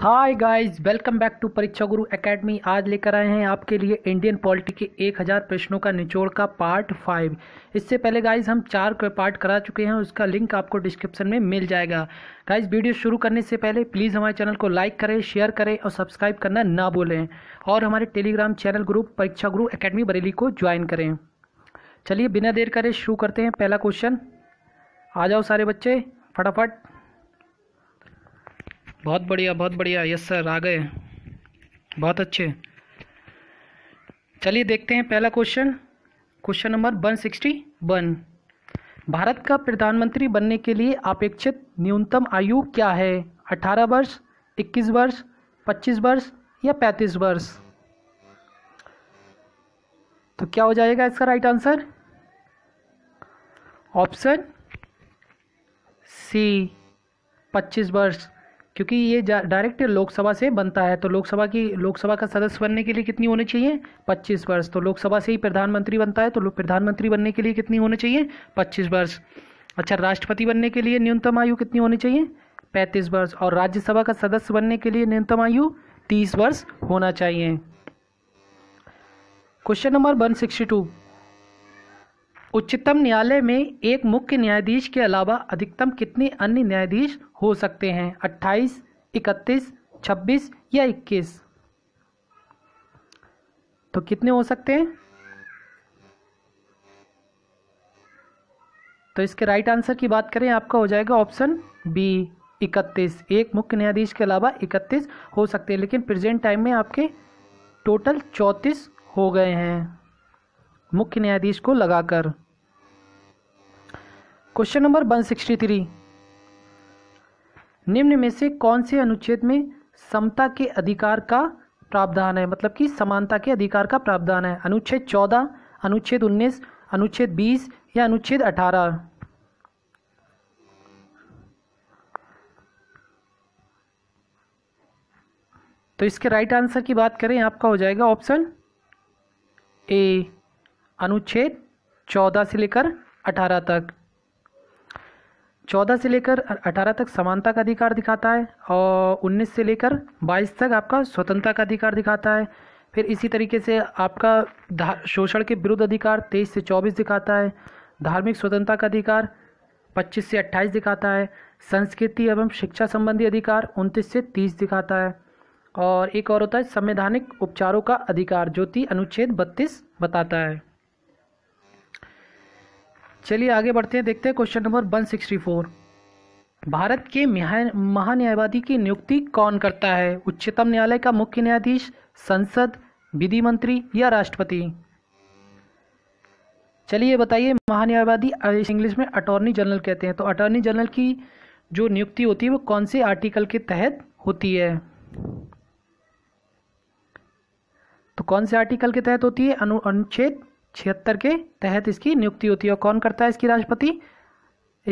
Hi guys welcome back to Pariksha Guru academy आज लेकर आए हैं आपके लिए इंडियन पॉलिटी के 1000 प्रश्नों का निचोड़ का पार्ट फाइव इससे पहले गाइस हम चार पार्ट करा चुके हैं उसका लिंक आपको डिस्क्रिप्शन में मिल जाएगा गाइस वीडियो शुरू करने से पहले प्लीज़ हमारे चैनल को लाइक करें शेयर करें और सब्सक्राइब करना ना भूलें और हमारे टेलीग्राम चैनल ग्रुप परीक्षा गुरु अकेडमी बरेली को ज्वाइन करें चलिए बिना देर करें शुरू करते हैं पहला क्वेश्चन आ जाओ सारे बच्चे फटाफट बहुत बढ़िया बहुत बढ़िया यस सर आ गए बहुत अच्छे चलिए देखते हैं पहला question question number one sixty one Bharat का प्रधानमंत्री बनने के लिए अपेक्षित न्यूनतम आयु क्या है अठारह वर्ष इक्कीस वर्ष पच्चीस वर्ष या पैंतीस वर्ष तो क्या हो जाएगा इसका राइट आंसर ऑप्शन सी पच्चीस वर्ष क्योंकि ये डायरेक्ट लोकसभा से बनता है तो लोकसभा की लोकसभा का सदस्य बनने के लिए कितनी होनी चाहिए 25 वर्ष तो लोकसभा से ही प्रधानमंत्री बनता है तो प्रधानमंत्री बनने के लिए कितनी होनी चाहिए 25 वर्ष अच्छा राष्ट्रपति बनने के लिए न्यूनतम आयु कितनी होनी चाहिए पैंतीस वर्ष और राज्यसभा का सदस्य बनने के लिए न्यूनतम आयु तीस वर्ष होना चाहिए question number one sixty two उच्चतम न्यायालय में एक मुख्य न्यायाधीश के अलावा अधिकतम कितने अन्य न्यायाधीश हो सकते हैं 28, 31, 26 या 21? तो कितने हो सकते हैं तो इसके राइट आंसर की बात करें आपका हो जाएगा ऑप्शन बी इकतीस एक मुख्य न्यायाधीश के अलावा इकतीस हो सकते हैं लेकिन प्रेजेंट टाइम में आपके टोटल चौंतीस हो गए हैं मुख्य न्यायाधीश को लगाकर क्वेश्चन नंबर 163 निम्न में से कौन से अनुच्छेद में समता के अधिकार का प्रावधान है मतलब कि समानता के अधिकार का प्रावधान है अनुच्छेद 14 अनुच्छेद 19 अनुच्छेद 20 या अनुच्छेद 18 तो इसके राइट आंसर की बात करें आपका हो जाएगा ऑप्शन ए अनुच्छेद चौदह से लेकर अठारह तक चौदह से लेकर अठारह तक समानता का अधिकार दिखाता है और उन्नीस से लेकर बाईस तक आपका स्वतंत्रता का अधिकार दिखाता है फिर इसी तरीके से आपका शोषण के विरुद्ध अधिकार तेईस से चौबीस दिखाता है धार्मिक स्वतंत्रता का अधिकार पच्चीस से अट्ठाईस दिखाता है संस्कृति एवं शिक्षा संबंधी अधिकार उनतीस से तीस दिखाता है और एक और होता है संवैधानिक उपचारों का अधिकार जो कि अनुच्छेद बत्तीस बताता है चलिए आगे बढ़ते हैं देखते हैं क्वेश्चन नंबर 164 भारत के महान्यायवादी की नियुक्ति कौन करता है उच्चतम न्यायालय का मुख्य न्यायाधीश संसद विधि मंत्री या राष्ट्रपति चलिए बताइए महान्यायवादी इंग्लिश में अटॉर्नी जनरल कहते हैं तो अटॉर्नी जनरल की जो नियुक्ति होती है वो कौन से आर्टिकल के तहत होती है तो कौन से आर्टिकल के तहत होती है अनुच्छेद छिहत्तर के तहत इसकी नियुक्ति होती है और कौन करता है इसकी राष्ट्रपति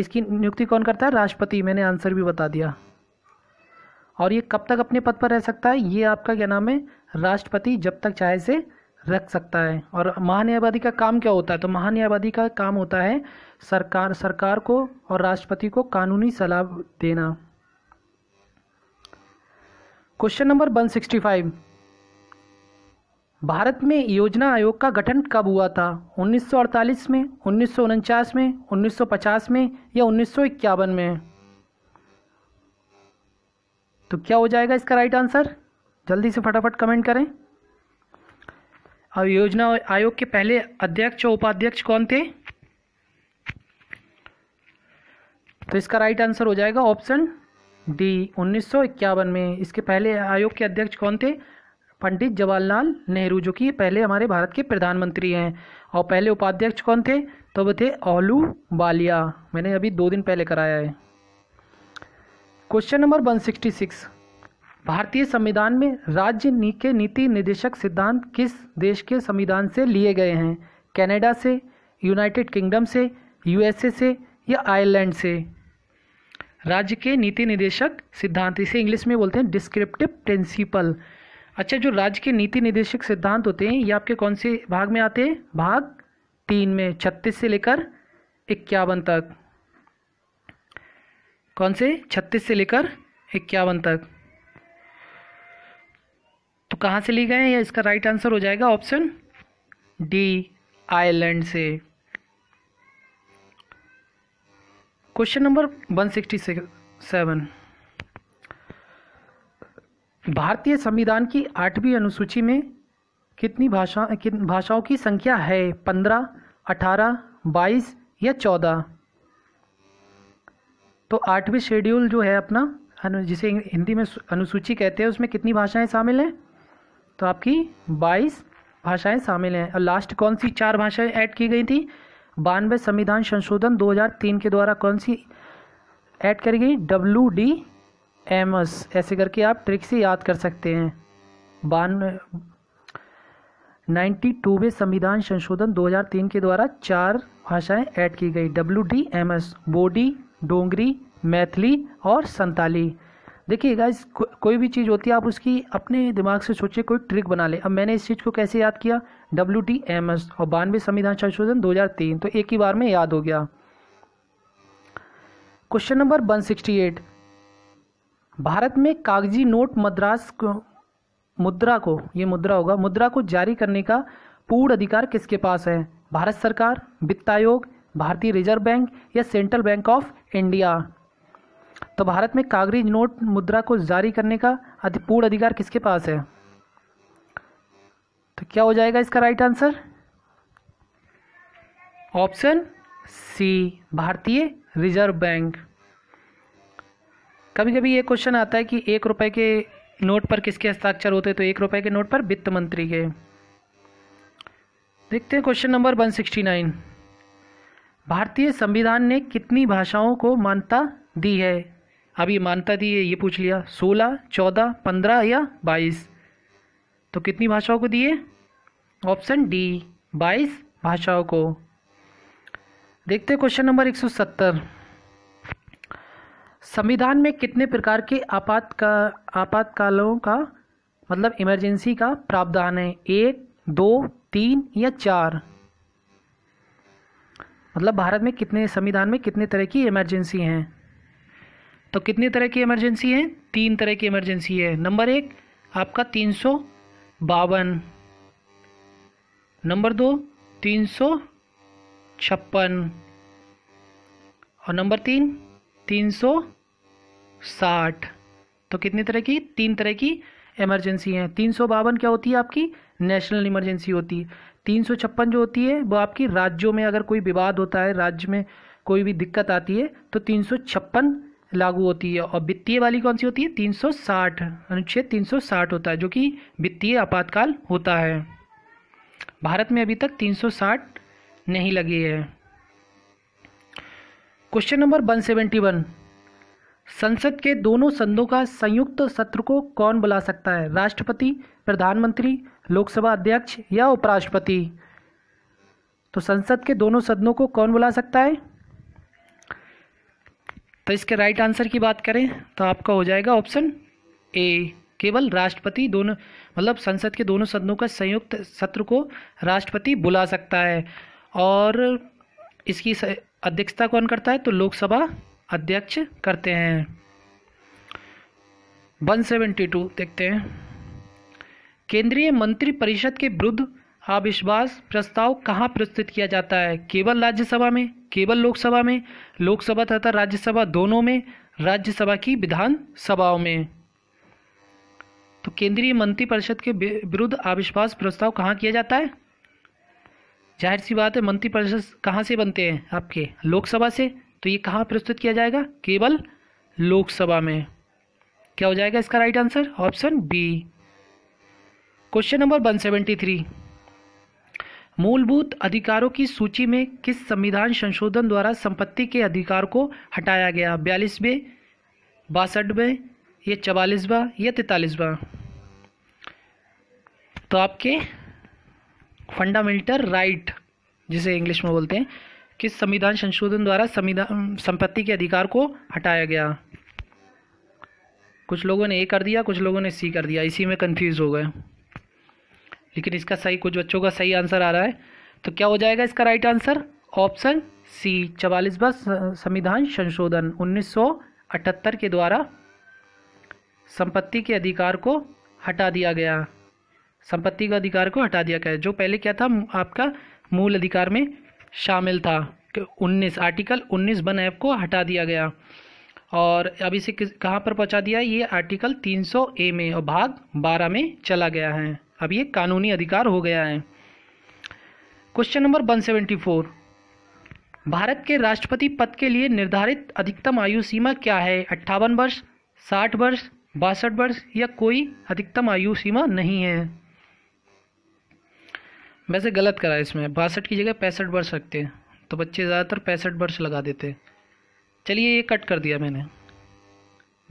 इसकी नियुक्ति कौन करता है राष्ट्रपति मैंने आंसर भी बता दिया और ये कब तक अपने पद पर रह सकता है ये आपका क्या नाम है राष्ट्रपति जब तक चाहे से रख सकता है और महान्यायवादी का काम क्या होता है तो महान्यायवादी का काम होता है सरकार सरकार को और राष्ट्रपति को कानूनी सलाह देना question number one sixty five Bharat में योजना आयोग का गठन कब हुआ था 1948 में उन्नीस में 1950 में या उन्नीस में तो क्या हो जाएगा इसका राइट आंसर जल्दी से फटाफट कमेंट करें और योजना आयोग के पहले अध्यक्ष और उपाध्यक्ष कौन थे तो इसका राइट आंसर हो जाएगा ऑप्शन डी उन्नीस में इसके पहले आयोग के अध्यक्ष कौन थे पंडित जवाहरलाल नेहरू जो कि पहले हमारे भारत के प्रधानमंत्री हैं और पहले उपाध्यक्ष कौन थे तो वो थे ओलू बालिया मैंने अभी दो दिन पहले कराया है क्वेश्चन नंबर 166 भारतीय संविधान में राज्य नी के नीति निदेशक सिद्धांत किस देश के संविधान से लिए गए हैं कनाडा से यूनाइटेड किंगडम से यूएसए से या आयरलैंड से राज्य के नीति निदेशक सिद्धांत इसे इंग्लिश में बोलते हैं डिस्क्रिप्टिव प्रिंसिपल अच्छा जो राज्य के नीति निदेशक सिद्धांत होते हैं ये आपके कौन से भाग में आते हैं भाग तीन में छत्तीस से लेकर इक्यावन तक कौन से छत्तीस से लेकर इक्यावन तक तो कहाँ से ली गए हैं या इसका राइट आंसर हो जाएगा ऑप्शन डी आयरलैंड से question number one sixty seven भारतीय संविधान की आठवीं अनुसूची में कितनी भाषा कितनी भाषाओं की संख्या है पंद्रह अठारह बाईस या चौदह तो आठवीं शेड्यूल जो है अपना जिसे हिंदी में अनुसूची कहते हैं उसमें कितनी भाषाएं शामिल हैं तो आपकी बाईस भाषाएं शामिल हैं और लास्ट कौन सी चार भाषाएं ऐड की गई थी बानवे संविधान संशोधन 2003 के द्वारा कौन सी ऐड करी गई डब्ल्यू डी एमस ऐसे करके आप ट्रिक से याद कर सकते हैं बानवे नाइन्टी वे संविधान संशोधन 2003 के द्वारा चार भाषाएं ऐड की गई W D M S Bodo Dogri Maithili और संताली देखिएगा इस को, कोई भी चीज़ होती है आप उसकी अपने दिमाग से सोचिए कोई ट्रिक बना ले अब मैंने इस चीज़ को कैसे याद किया डब्ल्यू टी एम एस और बानवे संविधान संशोधन 2003 तो एक ही बार में याद हो गया क्वेश्चन नंबर एट भारत में कागजी नोट मद्रास को मुद्रा को ये मुद्रा होगा मुद्रा को जारी करने का पूर्ण अधिकार किसके पास है भारत सरकार वित्त आयोग भारतीय रिजर्व बैंक या सेंट्रल बैंक ऑफ इंडिया तो भारत में कागजी नोट मुद्रा को जारी करने का अधि पूर्ण अधिकार किसके पास है तो क्या हो जाएगा इसका राइट आंसर ऑप्शन सी भारतीय रिजर्व बैंक कभी कभी ये क्वेश्चन आता है कि एक रुपए के नोट पर किसके हस्ताक्षर होते तो एक रुपए के नोट पर वित्त मंत्री के देखते हैं क्वेश्चन नंबर वन नाइन भारतीय संविधान ने कितनी भाषाओं को मान्यता दी है अभी मान्यता दी है ये पूछ लिया सोलह चौदह पंद्रह या बाईस तो कितनी भाषाओं को दिए ऑप्शन डी बाईस भाषाओं को देखते हैं क्वेश्चन नंबर एक सौ सत्तर संविधान में कितने प्रकार के आपात का आपातकालों का मतलब इमरजेंसी का प्रावधान है एक दो तीन या चार मतलब भारत में कितने संविधान में कितने तरह की इमरजेंसी हैं तो कितने तरह की इमरजेंसी है तीन तरह की इमरजेंसी है नंबर एक आपका तीन सौ बावन नंबर दो तीन सौ छप्पन और नंबर तीन तीन सौ साठ तो कितनी तरह की तीन तरह की इमरजेंसी हैं तीन सौ बावन क्या होती है आपकी नेशनल इमरजेंसी होती है तीन सौ छप्पन जो होती है वो आपकी राज्यों में अगर कोई विवाद होता है राज्य में कोई भी दिक्कत आती है तो तीन सौ छप्पन लागू होती है और वित्तीय वाली कौन सी होती है तीन सौ साठ अनुच्छेद तीन सौ साठ होता है जो कि वित्तीय आपातकाल होता है भारत में अभी तक तीन सौ साठ नहीं लगी है question number one seventy one संसद के दोनों सदनों का संयुक्त सत्र को कौन बुला सकता है राष्ट्रपति प्रधानमंत्री लोकसभा अध्यक्ष या उपराष्ट्रपति तो संसद के दोनों सदनों को कौन बुला सकता है तो इसके राइट आंसर की बात करें तो आपका हो जाएगा ऑप्शन ए केवल राष्ट्रपति दोनों मतलब संसद के दोनों सदनों का संयुक्त सत्र को राष्ट्रपति बुला सकता है और इसकी अध्यक्षता कौन करता है तो लोकसभा अध्यक्ष करते हैं 172 देखते हैं केंद्रीय मंत्री परिषद के विरुद्ध अविश्वास प्रस्ताव कहाँ प्रस्तुत किया जाता है केवल राज्यसभा में केवल लोकसभा में लोकसभा तथा राज्यसभा दोनों में राज्यसभा की विधानसभाओं में तो केंद्रीय मंत्री परिषद के विरुद्ध अविश्वास प्रस्ताव कहाँ किया जाता है जाहिर सी बात है मंत्रिपरिषद कहाँ से बनते हैं आपके लोकसभा से तो ये कहाँ प्रस्तुत किया जाएगा केवल लोकसभा में क्या हो जाएगा इसका right answer option B question number 173 मूलभूत अधिकारों की सूची में किस संविधान संशोधन द्वारा संपत्ति के अधिकार को हटाया गया बयालीसवें बासठवें या चवालीसवा या तैतालीसवा तो आपके फंडामेंटल राइट जिसे इंग्लिश में बोलते हैं किस संविधान संशोधन द्वारा संविधान संपत्ति के अधिकार को हटाया गया कुछ लोगों ने ए कर दिया कुछ लोगों ने सी कर दिया इसी में कन्फ्यूज़ हो गए लेकिन इसका सही कुछ बच्चों का सही आंसर आ रहा है तो क्या हो जाएगा इसका राइट आंसर ऑप्शन सी चवालीसवा संविधान संशोधन 1978 के द्वारा संपत्ति के अधिकार को हटा दिया गया संपत्ति का अधिकार को हटा दिया गया जो पहले क्या था आपका मूल अधिकार में शामिल था उन्नीस आर्टिकल उन्नीस बन ऐप को हटा दिया गया और अब इसे कहाँ पर पहुँचा दिया ये आर्टिकल 300 ए में और भाग 12 में चला गया है अब ये कानूनी अधिकार हो गया है क्वेश्चन नंबर 174 भारत के राष्ट्रपति पद के लिए निर्धारित अधिकतम आयु सीमा क्या है अट्ठावन वर्ष साठ वर्ष बासठ वर्ष या कोई अधिकतम आयु सीमा नहीं है वैसे गलत करा इसमें बासठ की जगह पैंसठ वर्ष रखते हैं तो बच्चे ज़्यादातर पैंसठ वर्ष लगा देते चलिए ये कट कर दिया मैंने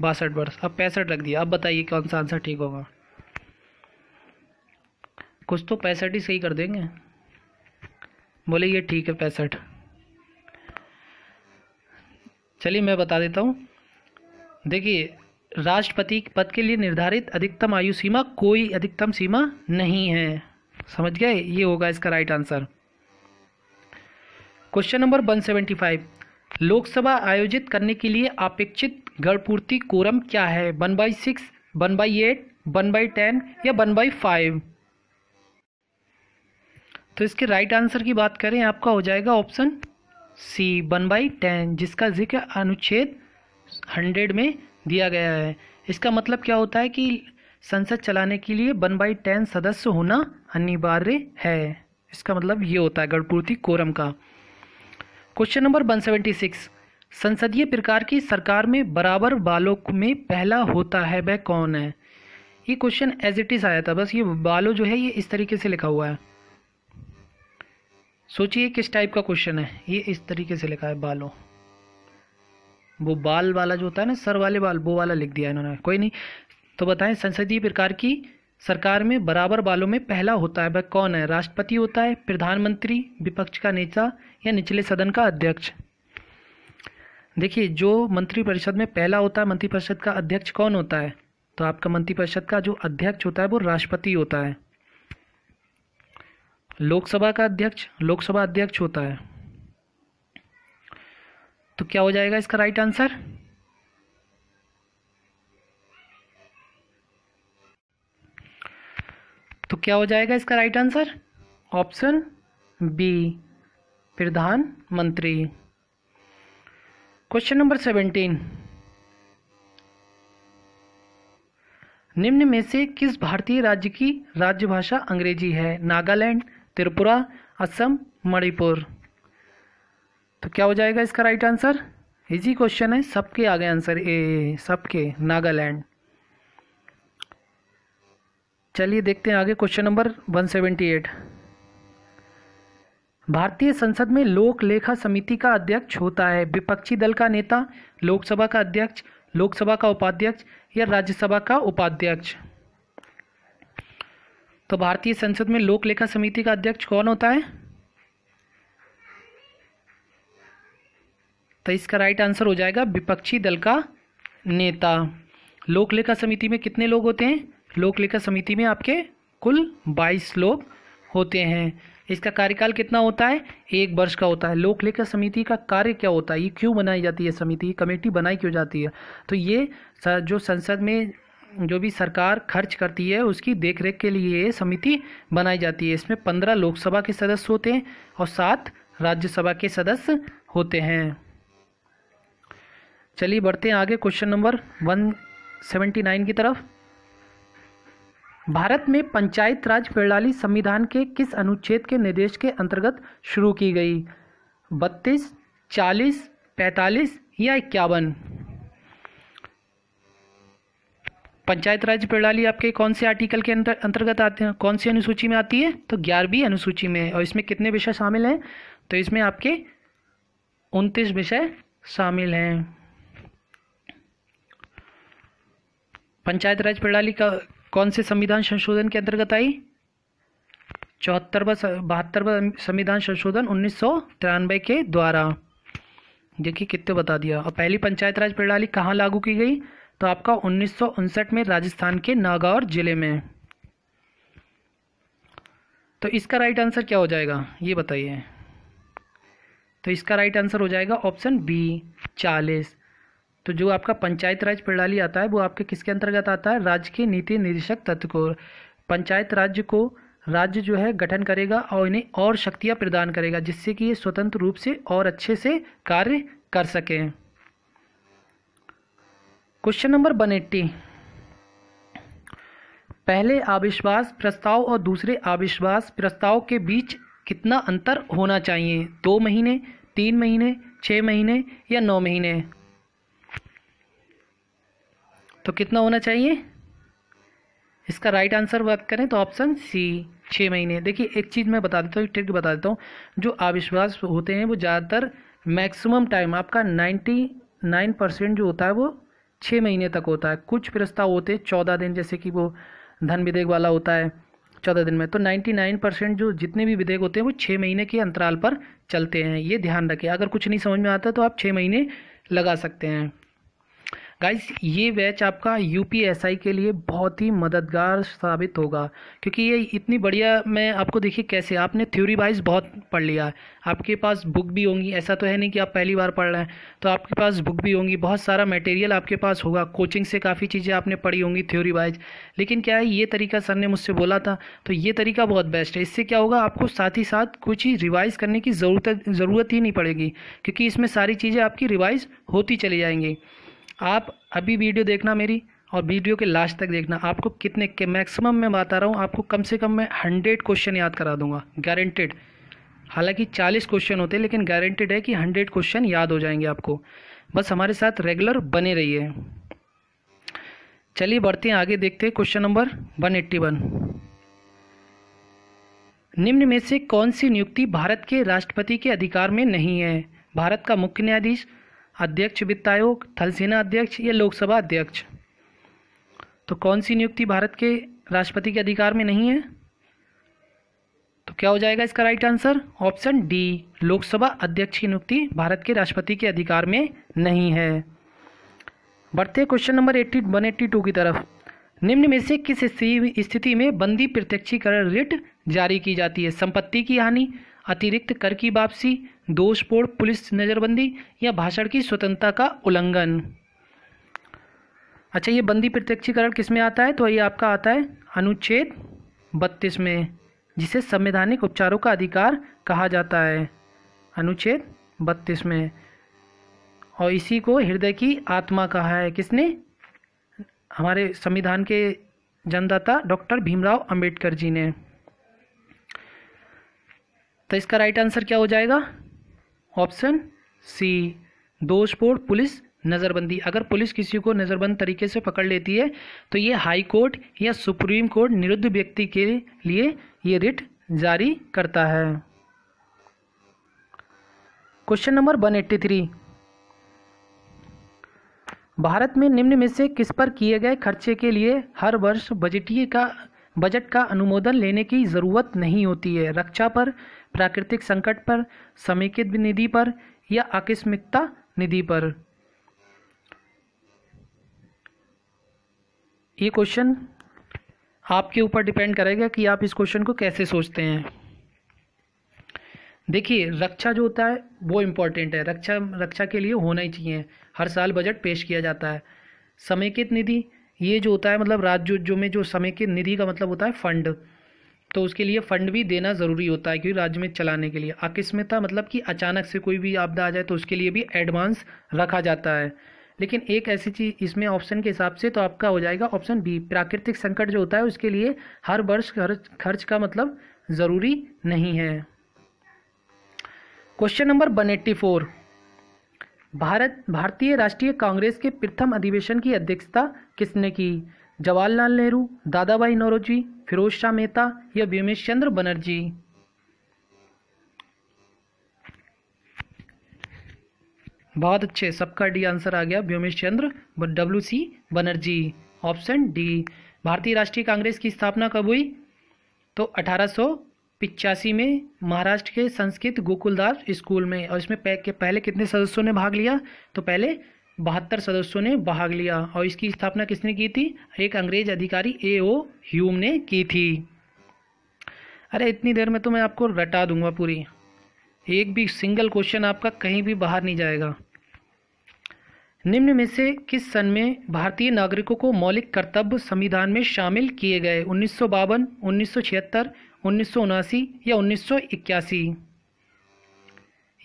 बासठ वर्ष अब पैंसठ रख दिया अब बताइए कौन सा आंसर ठीक होगा कुछ तो पैंसठ ही सही कर देंगे बोले ये ठीक है पैंसठ चलिए मैं बता देता हूँ देखिए राष्ट्रपति पद के लिए निर्धारित अधिकतम आयु सीमा कोई अधिकतम सीमा नहीं है समझ गए ये होगा इसका right answer question number 175 Lok Sabha आयोजित करने के लिए अपेक्षित गढ़पूर्ति कोरम क्या है one by six one by eight one by ten या वन बाई फाइव तो इसके राइट आंसर की बात करें आपका हो जाएगा option C one by ten जिसका जिक्र अनुच्छेद हंड्रेड में दिया गया है इसका मतलब क्या होता है कि संसद चलाने के लिए वन बाई टेन सदस्य होना अनिवार्य है इसका मतलब ये होता है गणपूर्ति कोरम का क्वेश्चन नंबर 176 संसदीय प्रकार की सरकार में बराबर बालों में पहला होता है वह कौन है ये क्वेश्चन एज इट इज़ आया था बस ये बालो जो है ये इस तरीके से लिखा हुआ है सोचिए किस टाइप का क्वेश्चन है ये इस तरीके से लिखा है बालो वो बाल वाला जो होता है ना सर वाले बाल वो वाला लिख दिया इन्होंने कोई नहीं तो बताएं संसदीय प्रकार की सरकार में बराबर वालों में पहला होता है वह कौन है राष्ट्रपति होता है प्रधानमंत्री विपक्ष का नेता या निचले सदन का अध्यक्ष देखिए जो मंत्रिपरिषद में पहला होता है मंत्रिपरिषद का अध्यक्ष कौन होता है तो आपका मंत्रिपरिषद का जो अध्यक्ष होता है वो राष्ट्रपति होता है लोकसभा का अध्यक्ष लोकसभा अध्यक्ष होता है तो क्या हो जाएगा इसका राइट आंसर तो क्या हो जाएगा इसका राइट आंसर ऑप्शन बी प्रधानमंत्री क्वेश्चन नंबर सेवेंटीन निम्न में से किस भारतीय राज्य की राज्य भाषा अंग्रेजी है नागालैंड त्रिपुरा असम मणिपुर तो क्या हो जाएगा इसका राइट आंसर इजी क्वेश्चन है सबके आगे आंसर ए सबके नागालैंड चलिए देखते हैं आगे क्वेश्चन नंबर 178 भारतीय संसद में लोक लेखा समिति का अध्यक्ष होता है विपक्षी दल का नेता लोकसभा का अध्यक्ष लोकसभा का उपाध्यक्ष या राज्यसभा का उपाध्यक्ष तो भारतीय संसद में लोक लेखा समिति का अध्यक्ष कौन होता है तो इसका राइट आंसर हो जाएगा विपक्षी दल का नेता लोक लेखा समिति में कितने लोग होते हैं लोक लेखा समिति में आपके कुल बाईस लोग होते हैं इसका कार्यकाल कितना होता है एक वर्ष का होता है लोक लेखा समिति का कार्य क्या होता है ये क्यों बनाई जाती है समिति कमेटी बनाई क्यों जाती है तो ये जो संसद में जो भी सरकार खर्च करती है उसकी देखरेख के लिए ये समिति बनाई जाती है इसमें पंद्रह लोकसभा के सदस्य होते हैं और सात राज्यसभा के सदस्य होते हैं चलिए बढ़ते हैं आगे question number one seventy nine की तरफ भारत में पंचायत राज प्रणाली संविधान के किस अनुच्छेद के निर्देश के अंतर्गत शुरू की गई बत्तीस चालीस पैंतालीस या इक्यावन पंचायत राज प्रणाली आपके कौन से आर्टिकल के अंतर्गत आते हैं कौन सी अनुसूची में आती है तो ग्यारहवीं अनुसूची में है और इसमें कितने विषय शामिल हैं तो इसमें आपके उनतीस विषय शामिल हैं पंचायत राज प्रणाली का कौन से संविधान संशोधन के अंतर्गत आई चौहत्तरवा बहत्तरवा संविधान संशोधन उन्नीस के द्वारा देखिए कितने बता दिया और पहली पंचायत राज प्रणाली कहाँ लागू की गई तो आपका उन्नीस में राजस्थान के नागौर जिले में तो इसका राइट आंसर क्या हो जाएगा ये बताइए तो इसका राइट आंसर हो जाएगा ऑप्शन बी चालीस तो जो आपका पंचायत राज प्रणाली आता है वो आपके किसके अंतर्गत आता है राज्य के नीति निदेशक तत्व को पंचायत राज्य को राज्य जो है गठन करेगा और इन्हें और शक्तियाँ प्रदान करेगा जिससे कि ये स्वतंत्र रूप से और अच्छे से कार्य कर सकें क्वेश्चन नंबर वन एट्टी पहले अविश्वास प्रस्ताव और दूसरे अविश्वास प्रस्ताव के बीच कितना अंतर होना चाहिए दो महीने तीन महीने छः महीने या नौ महीने तो कितना होना चाहिए इसका राइट आंसर बात करें तो ऑप्शन सी छः महीने देखिए एक चीज़ मैं बता देता हूँ एक ट्रिक बता देता हूँ जो अविश्वास होते हैं वो ज़्यादातर मैक्सिमम टाइम आपका नाइन्टी नाइन परसेंट जो होता है वो छः महीने तक होता है कुछ प्रस्ताव होते हैं चौदह दिन जैसे कि वो धन विधेयक वाला होता है चौदह दिन में तो नाइन्टी नाइन परसेंट जो जितने भी विधेयक होते हैं वो छः महीने के अंतराल पर चलते हैं ये ध्यान रखें अगर कुछ नहीं समझ में आता तो आप छः महीने लगा सकते हैं गाइस ये बैच आपका यू के लिए बहुत ही मददगार साबित होगा क्योंकि ये इतनी बढ़िया मैं आपको देखिए कैसे आपने थ्योरी वाइज बहुत पढ़ लिया है आपके पास बुक भी होंगी ऐसा तो है नहीं कि आप पहली बार पढ़ रहे हैं तो आपके पास बुक भी होंगी बहुत सारा मटेरियल आपके पास होगा कोचिंग से काफ़ी चीज़ें आपने पढ़ी होंगी थ्योरी वाइज लेकिन क्या है ये तरीका सर ने मुझसे बोला था तो ये तरीका बहुत बेस्ट है इससे क्या होगा आपको साथ ही साथ कुछ ही रिवाइज़ करने की ज़रूरत ज़रूरत ही नहीं पड़ेगी क्योंकि इसमें सारी चीज़ें आपकी रिवाइज़ होती चली जाएंगी आप अभी वीडियो देखना मेरी और वीडियो के लास्ट तक देखना आपको कितने के मैक्सिमम मैं बता रहा हूँ आपको कम से कम मैं हंड्रेड क्वेश्चन याद करा दूंगा गारंटेड हालांकि चालीस क्वेश्चन होते हैं लेकिन गारंटेड है कि हंड्रेड क्वेश्चन याद हो जाएंगे आपको बस हमारे साथ रेगुलर बने रहिए चलिए बढ़ते हैं आगे देखते हैं question number one eighty one निम्न में से कौन सी नियुक्ति भारत के राष्ट्रपति के अधिकार में नहीं है भारत का मुख्य न्यायाधीश अध्यक्ष वित्त आयोग थल सेना अध्यक्ष या लोकसभा अध्यक्ष तो कौन सी नियुक्ति भारत के राष्ट्रपति के अधिकार में नहीं है तो क्या हो जाएगा इसका right answer option D Lok Sabha अध्यक्ष की नियुक्ति भारत के राष्ट्रपति के अधिकार में नहीं है बढ़ते question number eighty one eighty two की तरफ निम्न में से किस स्थिति में बंदी प्रत्यक्षीकरण रिट जारी की जाती है संपत्ति की हानि अतिरिक्त कर की वापसी दोषपूर्ण पुलिस नज़रबंदी या भाषण की स्वतंत्रता का उल्लंघन अच्छा ये बंदी प्रत्यक्षीकरण किस में आता है तो ये आपका आता है अनुच्छेद बत्तीस में जिसे संवैधानिक उपचारों का अधिकार कहा जाता है अनुच्छेद बत्तीस में और इसी को हृदय की आत्मा कहा है किसने हमारे संविधान के जनदाता डॉक्टर भीमराव अंबेडकर जी ने तो इसका राइट आंसर क्या हो जाएगा ऑप्शन सी दोषपूर्ण पुलिस नज़रबंदी अगर पुलिस किसी को नज़रबंद तरीके से पकड़ लेती है तो ये हाई कोर्ट या सुप्रीम कोर्ट निरुद्ध व्यक्ति के लिए ये रिट जारी करता है क्वेश्चन नंबर 183 भारत में निम्न में से किस पर किए गए खर्चे के लिए हर वर्ष बजटीय का बजट का अनुमोदन लेने की ज़रूरत नहीं होती है रक्षा पर प्राकृतिक संकट पर समेकित निधि पर या आकस्मिकता निधि पर ये क्वेश्चन आपके ऊपर डिपेंड करेगा कि आप इस क्वेश्चन को कैसे सोचते हैं देखिए रक्षा जो होता है वो इम्पोर्टेंट है रक्षा रक्षा के लिए होना ही चाहिए हर साल बजट पेश किया जाता है समेकित निधि ये जो होता है मतलब राज्य जो में जो समेकित निधि का मतलब होता है फंड तो उसके लिए फंड भी देना ज़रूरी होता है क्योंकि राज्य में चलाने के लिए अकिस्मता मतलब कि अचानक से कोई भी आपदा आ जाए तो उसके लिए भी एडवांस रखा जाता है लेकिन एक ऐसी चीज़ इसमें ऑप्शन के हिसाब से तो आपका हो जाएगा ऑप्शन बी प्राकृतिक संकट जो होता है उसके लिए हर वर्ष खर्च खर्च का मतलब ज़रूरी नहीं है question number one eighty four Bharat भारतीय राष्ट्रीय कांग्रेस के प्रथम अधिवेशन की अध्यक्षता किसने की जवाहरलाल नेहरू दादाबाई नौरोजी फिरोज शाह मेहता या व्योमेश चंद्र बनर्जी बहुत अच्छे सबका डी आंसर आ गया Womesh Chandra W C Banerjee option D भारतीय राष्ट्रीय कांग्रेस की स्थापना कब हुई तो अठारह में महाराष्ट्र के संस्कृत गोकुलदास स्कूल में और इसमें के पहले कितने सदस्यों ने भाग लिया तो पहले बहत्तर सदस्यों ने भाग लिया और इसकी स्थापना किसने की थी एक अंग्रेज अधिकारी ए ओ ह्यूम ने की थी अरे इतनी देर में तो मैं आपको रटा दूंगा पूरी एक भी सिंगल क्वेश्चन आपका कहीं भी बाहर नहीं जाएगा निम्न में से किस सन में भारतीय नागरिकों को मौलिक कर्तव्य संविधान में शामिल किए गए उन्नीस सौ बावन उन्नीस सौ छिहत्तर उन्नीस सौ उनासी या उन्नीस सौ इक्यासी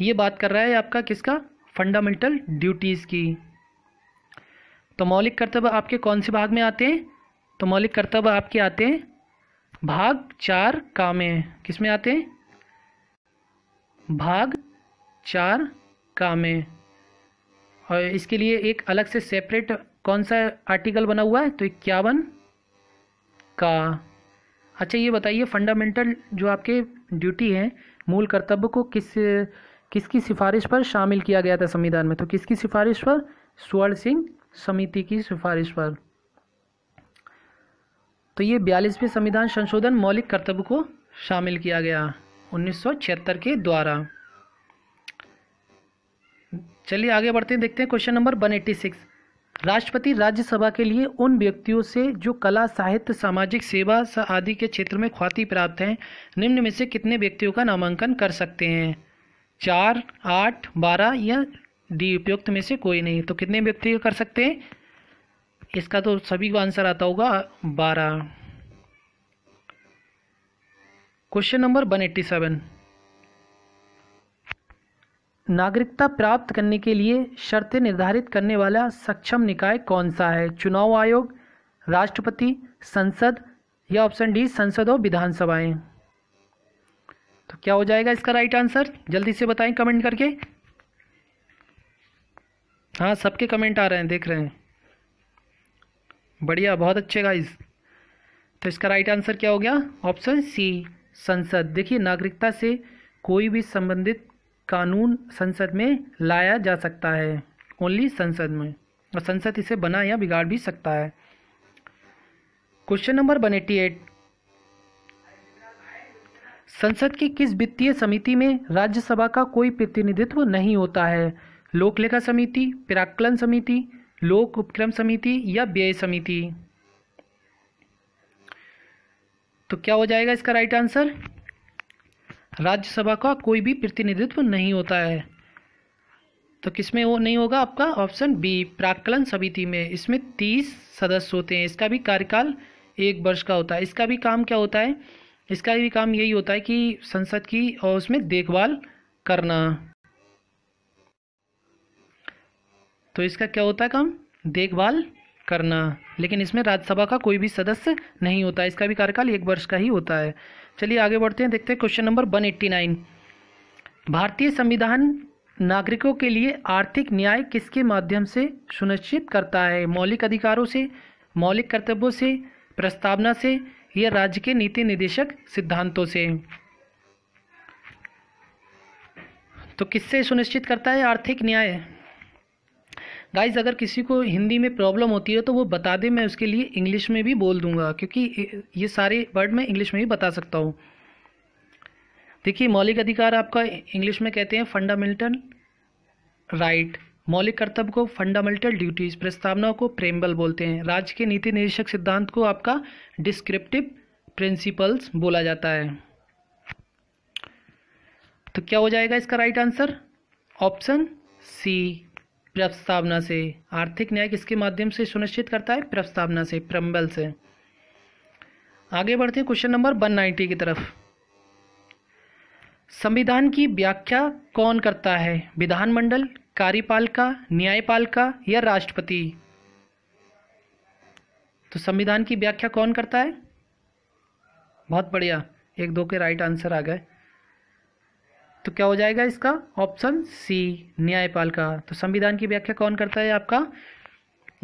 ये बात कर रहा है आपका किसका फंडामेंटल ड्यूटीज़ की तो मौलिक कर्तव्य आपके कौन से भाग में आते हैं तो मौलिक कर्तव्य आपके आते हैं भाग चार का में किस में आते हैं भाग चार का में और इसके लिए एक अलग से सेपरेट कौन सा आर्टिकल बना हुआ है तो इक्यावन का अच्छा ये बताइए फंडामेंटल जो आपके ड्यूटी है मूल कर्तव्य को किस किसकी सिफारिश पर शामिल किया गया था संविधान में तो किसकी सिफारिश पर स्वर्ण सिंह समिति की सिफारिश पर तो ये बयालीसवें संविधान संशोधन मौलिक कर्तव्य को शामिल किया गया उन्नीस के द्वारा चलिए आगे बढ़ते हैं देखते हैं क्वेश्चन नंबर 186 राष्ट्रपति राज्यसभा के लिए उन व्यक्तियों से जो कला साहित्य सामाजिक सेवा आदि के क्षेत्र में ख्वाति प्राप्त हैं निम्न में से कितने व्यक्तियों का नामांकन कर सकते हैं चार आठ बारह या डी उपयुक्त में से कोई नहीं तो कितने व्यक्ति कर सकते हैं इसका तो सभी को आंसर आता होगा बारह question number one eighty seven नागरिकता प्राप्त करने के लिए शर्तें निर्धारित करने वाला सक्षम निकाय कौन सा है चुनाव आयोग राष्ट्रपति संसद या ऑप्शन डी संसद और विधानसभाएं तो क्या हो जाएगा इसका राइट आंसर जल्दी से बताएं कमेंट करके हाँ सबके कमेंट आ रहे हैं देख रहे हैं बढ़िया बहुत अच्छे गाइस तो इसका राइट आंसर क्या हो गया ऑप्शन सी संसद देखिए नागरिकता से कोई भी संबंधित कानून संसद में लाया जा सकता है ओनली संसद में और संसद इसे बना या बिगाड़ भी सकता है question number one eighty eight संसद की किस वित्तीय समिति में राज्यसभा का कोई प्रतिनिधित्व नहीं होता है लोकलेखा समिति प्राकलन समिति लोक उपक्रम समिति या व्यय समिति तो क्या हो जाएगा इसका राइट आंसर राज्यसभा का कोई भी प्रतिनिधित्व नहीं होता है तो किसमें वो नहीं होगा आपका ऑप्शन बी प्राकलन समिति में इसमें तीस सदस्य होते हैं इसका भी कार्यकाल एक वर्ष का होता है इसका भी काम क्या होता है इसका भी काम यही होता है कि संसद की और उसमें देखभाल करना तो इसका क्या होता है काम देखभाल करना लेकिन इसमें राज्यसभा का कोई भी सदस्य नहीं होता इसका भी कार्यकाल एक वर्ष का ही होता है चलिए आगे बढ़ते हैं देखते हैं क्वेश्चन नंबर 189 भारतीय संविधान नागरिकों के लिए आर्थिक न्याय किसके माध्यम से सुनिश्चित करता है मौलिक अधिकारों से मौलिक कर्तव्यों से प्रस्तावना से या राज्य के नीति निदेशक सिद्धांतों से तो किससे सुनिश्चित करता है आर्थिक न्याय गाइज अगर किसी को हिंदी में प्रॉब्लम होती है तो वो बता दे मैं उसके लिए इंग्लिश में भी बोल दूंगा क्योंकि ये सारे वर्ड मैं इंग्लिश में भी बता सकता हूँ देखिए मौलिक अधिकार आपका इंग्लिश में कहते हैं फंडामेंटल राइट right. मौलिक कर्तव्य को फंडामेंटल ड्यूटीज प्रस्तावनाओं को प्रेमबल बोलते हैं राज्य के नीति निदेशक सिद्धांत को आपका डिस्क्रिप्टिव प्रिंसिपल्स बोला जाता है तो क्या हो जाएगा इसका राइट आंसर ऑप्शन सी प्रस्तावना से आर्थिक न्याय किसके माध्यम से सुनिश्चित करता है प्रस्तावना से प्रम्बल से आगे बढ़ते हैं क्वेश्चन नंबर 190 की तरफ संविधान की व्याख्या कौन करता है विधानमंडल कार्यपालिका न्यायपालिका या राष्ट्रपति तो संविधान की व्याख्या कौन करता है बहुत बढ़िया एक दो के राइट आंसर आ गए तो क्या हो जाएगा इसका ऑप्शन सी न्यायपालिका तो संविधान की व्याख्या कौन करता है आपका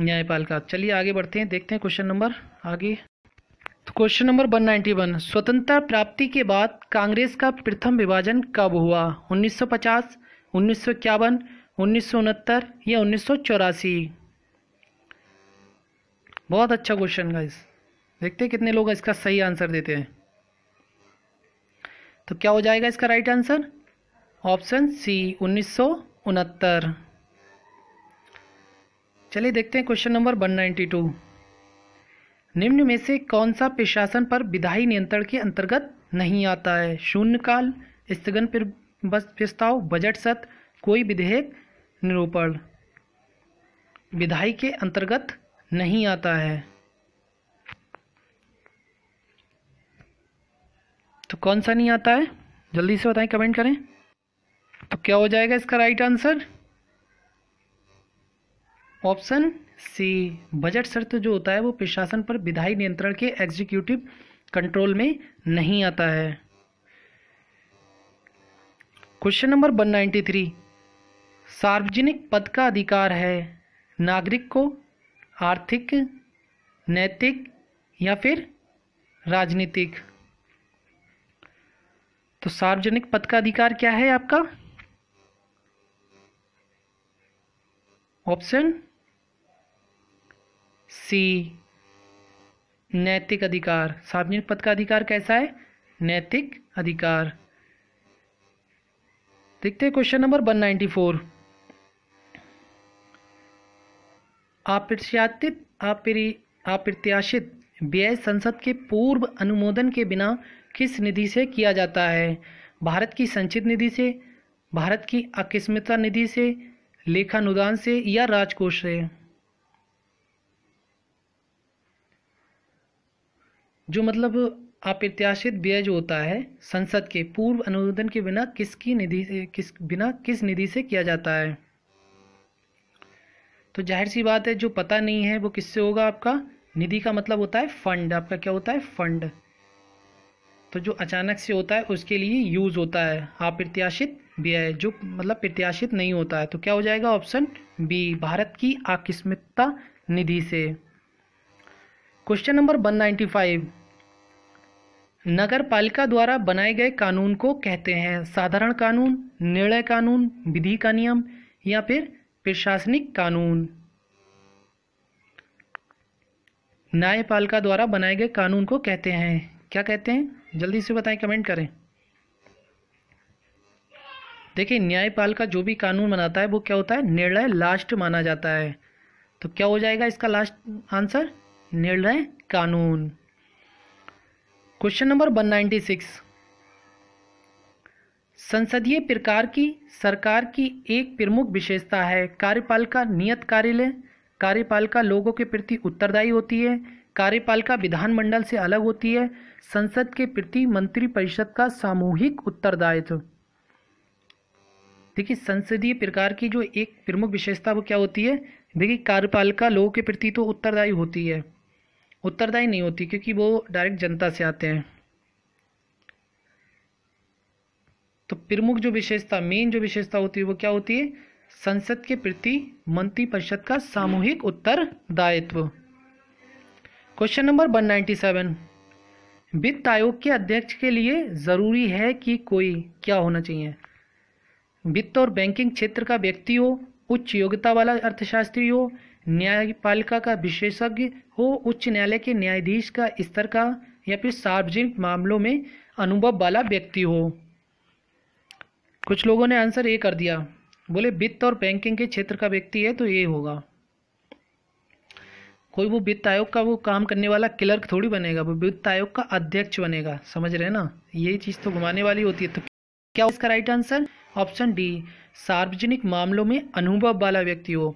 न्यायपालिका चलिए आगे बढ़ते हैं देखते हैं क्वेश्चन नंबर आगे तो क्वेश्चन नंबर 191 स्वतंत्रता प्राप्ति के बाद कांग्रेस का प्रथम विभाजन कब हुआ 1950 उन्नीस सौ इक्यावन उन्नीस या उन्नीस बहुत अच्छा क्वेश्चन का देखते हैं कितने लोग इसका सही आंसर देते हैं तो क्या हो जाएगा इसका राइट आंसर ऑप्शन सी उन्नीस चलिए देखते हैं क्वेश्चन नंबर 192 निम्न में से कौन सा प्रशासन पर विधायी नियंत्रण के अंतर्गत नहीं आता है शून्यकाल स्थगन प्रस्ताव बजट सत्र कोई विधेयक निरूपण विधाई के अंतर्गत नहीं आता है तो कौन सा नहीं आता है जल्दी से बताएं कमेंट करें तो क्या हो जाएगा इसका right answer option C budget शर्त जो होता है वो प्रशासन पर विधायी नियंत्रण के एग्जीक्यूटिव कंट्रोल में नहीं आता है क्वेश्चन नंबर 193 सार्वजनिक पद का अधिकार है नागरिक को आर्थिक नैतिक या फिर राजनीतिक तो सार्वजनिक पद का अधिकार क्या है आपका ऑप्शन सी नैतिक अधिकार सार्वजनिक पद का अधिकार कैसा है नैतिक अधिकार देखते हैं क्वेश्चन नंबर 194 अप्रत्याशित अप्रत्याशित व्यय संसद के पूर्व अनुमोदन के बिना किस निधि से किया जाता है भारत की संचित निधि से भारत की अकिस्मता निधि से लेखानुदान से या राजकोष से जो मतलब अप्रत्याशित व्यय जो होता है संसद के पूर्व अनुमोदन के बिना किसकी निधि से किस बिना किस निधि से किया जाता है तो जाहिर सी बात है जो पता नहीं है वो किससे होगा आपका निधि का मतलब होता है फंड आपका क्या होता है फंड तो जो अचानक से होता है उसके लिए यूज़ होता है अप्रत्याशित हाँ, व्यय जो मतलब प्रत्याशित नहीं होता है तो क्या हो जाएगा ऑप्शन बी भारत की आकस्मिकता निधि से क्वेश्चन नंबर 195 नगर पालिका द्वारा बनाए गए कानून को कहते हैं साधारण कानून निर्णय कानून विधि का नियम या फिर प्रशासनिक कानून न्यायपालिका द्वारा बनाए गए कानून को कहते हैं क्या कहते हैं जल्दी से बताएं कमेंट करें देखिए न्यायपालिका जो भी कानून बनाता है वो क्या होता है निर्णय लास्ट माना जाता है तो क्या हो जाएगा इसका लास्ट आंसर निर्णय कानून question number one ninety six संसदीय प्रकार की सरकार की एक प्रमुख विशेषता है कार्यपालिका नियत कार्यालय कार्यपालिका लोगों के प्रति उत्तरदायी होती है कार्यपालिका विधानमंडल से अलग होती है संसद के प्रति मंत्रिपरिषद का सामूहिक उत्तरदायित्व देखिए संसदीय प्रकार की जो एक प्रमुख विशेषता वो क्या होती है देखिए कार्यपालिका लोगों के प्रति तो उत्तरदायी होती है उत्तरदायी नहीं होती क्योंकि वो डायरेक्ट जनता से आते हैं तो प्रमुख जो विशेषता मेन जो विशेषता होती है वो क्या होती है संसद के प्रति मंत्री परिषद का सामूहिक उत्तरदायित्व क्वेश्चन नंबर 197 वित्त आयोग के अध्यक्ष के लिए जरूरी है कि कोई क्या होना चाहिए वित्त और बैंकिंग क्षेत्र का व्यक्ति हो उच्च योग्यता वाला अर्थशास्त्री हो न्यायपालिका का विशेषज्ञ हो उच्च न्यायालय के न्यायाधीश का स्तर का या फिर सार्वजनिक मामलों में अनुभव वाला व्यक्ति हो कुछ लोगों ने आंसर ए कर दिया बोले वित्त और बैंकिंग के क्षेत्र का व्यक्ति है तो ए होगा कोई वो वित्त आयोग का वो काम करने वाला क्लर्क थोड़ी बनेगा वो वित्त आयोग का अध्यक्ष बनेगा समझ रहे ना यही चीज़ तो घुमाने वाली होती है तो क्या उसका राइट आंसर ऑप्शन डी सार्वजनिक मामलों में अनुभव वाला व्यक्ति हो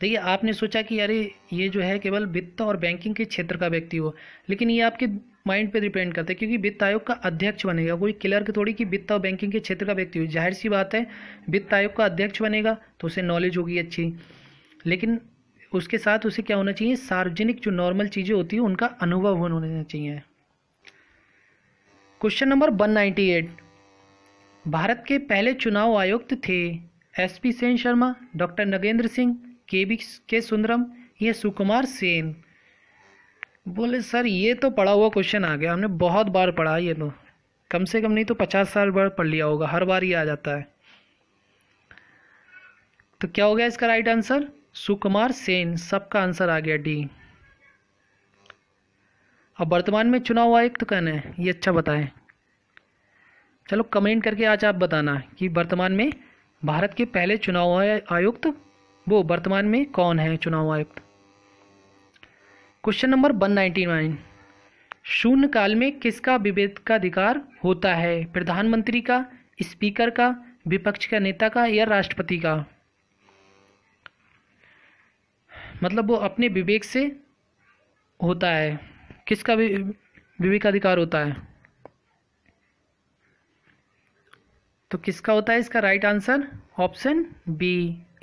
देखिए आपने सोचा कि यार ये जो है केवल वित्त और बैंकिंग के क्षेत्र का व्यक्ति हो लेकिन ये आपके माइंड पे डिपेंड करता है क्योंकि वित्त आयोग का अध्यक्ष बनेगा कोई क्लर्क थोड़ी कि वित्त और बैंकिंग के क्षेत्र का व्यक्ति हो जाहिर सी बात है वित्त आयोग का अध्यक्ष बनेगा तो उसे नॉलेज होगी अच्छी लेकिन उसके साथ उसे क्या होना चाहिए सार्वजनिक जो नॉर्मल चीज़ें होती हैं उनका अनुभव होना चाहिए क्वेश्चन नंबर 198 भारत के पहले चुनाव आयुक्त थे S P Sen Sharma doctor Nagendra Singh K V के सुंदरम या सुकुमार सेन बोले सर ये तो पढ़ा हुआ क्वेश्चन आ गया हमने बहुत बार पढ़ा ये तो कम से कम नहीं तो पचास साल बार पढ़ लिया होगा हर बार ये आ जाता है तो क्या हो गया इसका राइट आंसर सुकुमार सेन सबका आंसर आ गया डी अब वर्तमान में चुनाव हुआ एक तो कहना है ये अच्छा बताएं चलो कमेंट करके आज आप बताना कि वर्तमान में भारत के पहले चुनाव आयुक्त वो वर्तमान में कौन है चुनाव आयुक्त question number one ninety nine शून्य काल में किसका विभेद का अधिकार होता है प्रधानमंत्री का स्पीकर का विपक्ष का नेता का या राष्ट्रपति का मतलब वो अपने विवेक से होता है किसका विवेक अधिकार होता है तो किसका होता है इसका right answer option B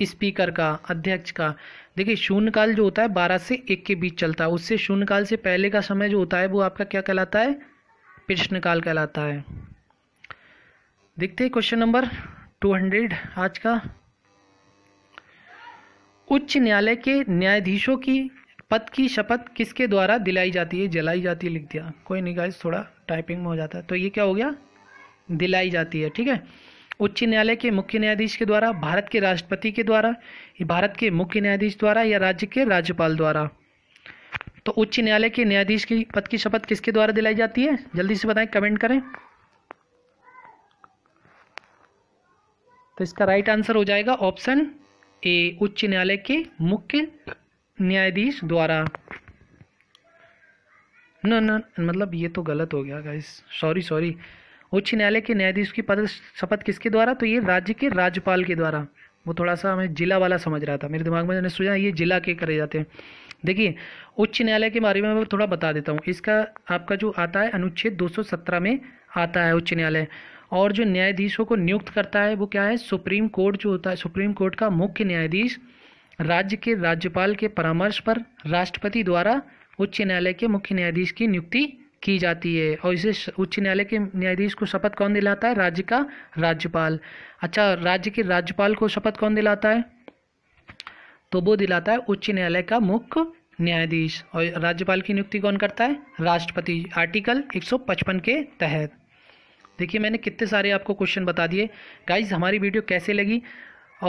speaker का अध्यक्ष का देखिए शून्यकाल जो होता है बारह से एक के बीच चलता है उससे शून्यकाल से पहले का समय जो होता है वो आपका क्या कहलाता है प्रश्नकाल कहलाता है देखते हैं क्वेश्चन नंबर टू हंड्रेड आज का उच्च न्यायालय के न्यायाधीशों की पद की शपथ किसके द्वारा दिलाई जाती है जलाई जाती है लिख दिया कोई नहीं गाइस थोड़ा टाइपिंग में हो जाता है तो ये क्या हो गया दिलाई जाती है ठीक है उच्च न्यायालय के मुख्य न्यायाधीश के द्वारा भारत के राष्ट्रपति के द्वारा भारत के मुख्य न्यायाधीश द्वारा या राज्य के राज्यपाल द्वारा तो उच्च न्यायालय के न्यायाधीश की पद की शपथ किसके द्वारा दिलाई जाती है जल्दी से बताएं कमेंट करें तो इसका राइट आंसर हो जाएगा ऑप्शन ए उच्च न्यायालय के मुख्य न्यायाधीश द्वारा न न मतलब ये तो गलत हो गया सॉरी सॉरी उच्च न्यायालय के न्यायाधीश की पद शपथ किसके द्वारा तो ये राज्य के राज्यपाल के द्वारा वो थोड़ा सा हमें जिला वाला समझ रहा था मेरे दिमाग में मैंने सोचा ये जिला के करे जाते हैं देखिए उच्च न्यायालय के बारे में मैं थोड़ा बता देता हूँ इसका आपका जो आता है अनुच्छेद दो में आता है उच्च न्यायालय और जो न्यायाधीशों को नियुक्त करता है वो क्या है सुप्रीम कोर्ट जो होता है सुप्रीम कोर्ट का मुख्य न्यायाधीश राज्य के राज्यपाल के परामर्श पर राष्ट्रपति द्वारा उच्च न्यायालय के मुख्य न्यायाधीश की नियुक्ति की जाती है और इसे उच्च न्यायालय के न्यायाधीश को शपथ कौन दिलाता है राज्य का राज्यपाल अच्छा राज्य के राज्यपाल को शपथ कौन दिलाता है तो वो दिलाता है उच्च न्यायालय का मुख्य न्यायाधीश और राज्यपाल की नियुक्ति कौन करता है राष्ट्रपति आर्टिकल 155 के तहत देखिए मैंने कितने सारे आपको क्वेश्चन बता दिए गाइज हमारी वीडियो कैसे लगी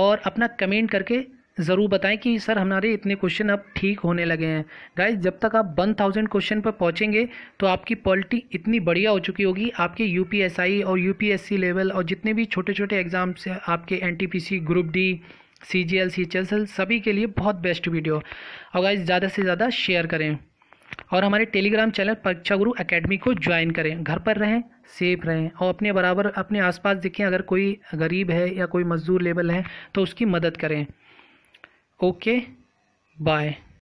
और अपना कमेंट करके ज़रूर बताएं कि सर हमारे इतने क्वेश्चन अब ठीक होने लगे हैं गाइज जब तक आप वन थाउजेंड क्वेश्चन पर पहुँचेंगे तो आपकी पॉलिटी इतनी बढ़िया हो चुकी होगी आपके यू और यू लेवल और जितने भी छोटे छोटे एग्ज़ाम्स हैं आपके N group D C G L C H L सभी के लिए बहुत बेस्ट वीडियो और गाइज ज़्यादा से ज़्यादा शेयर करें और हमारे टेलीग्राम चैनल परीक्षा गुरु अकेडमी को ज्वाइन करें घर पर रहें सेफ रहें और अपने बराबर अपने आसपास देखें अगर कोई गरीब है या कोई मजदूर लेवल है तो उसकी मदद करें ओके बाय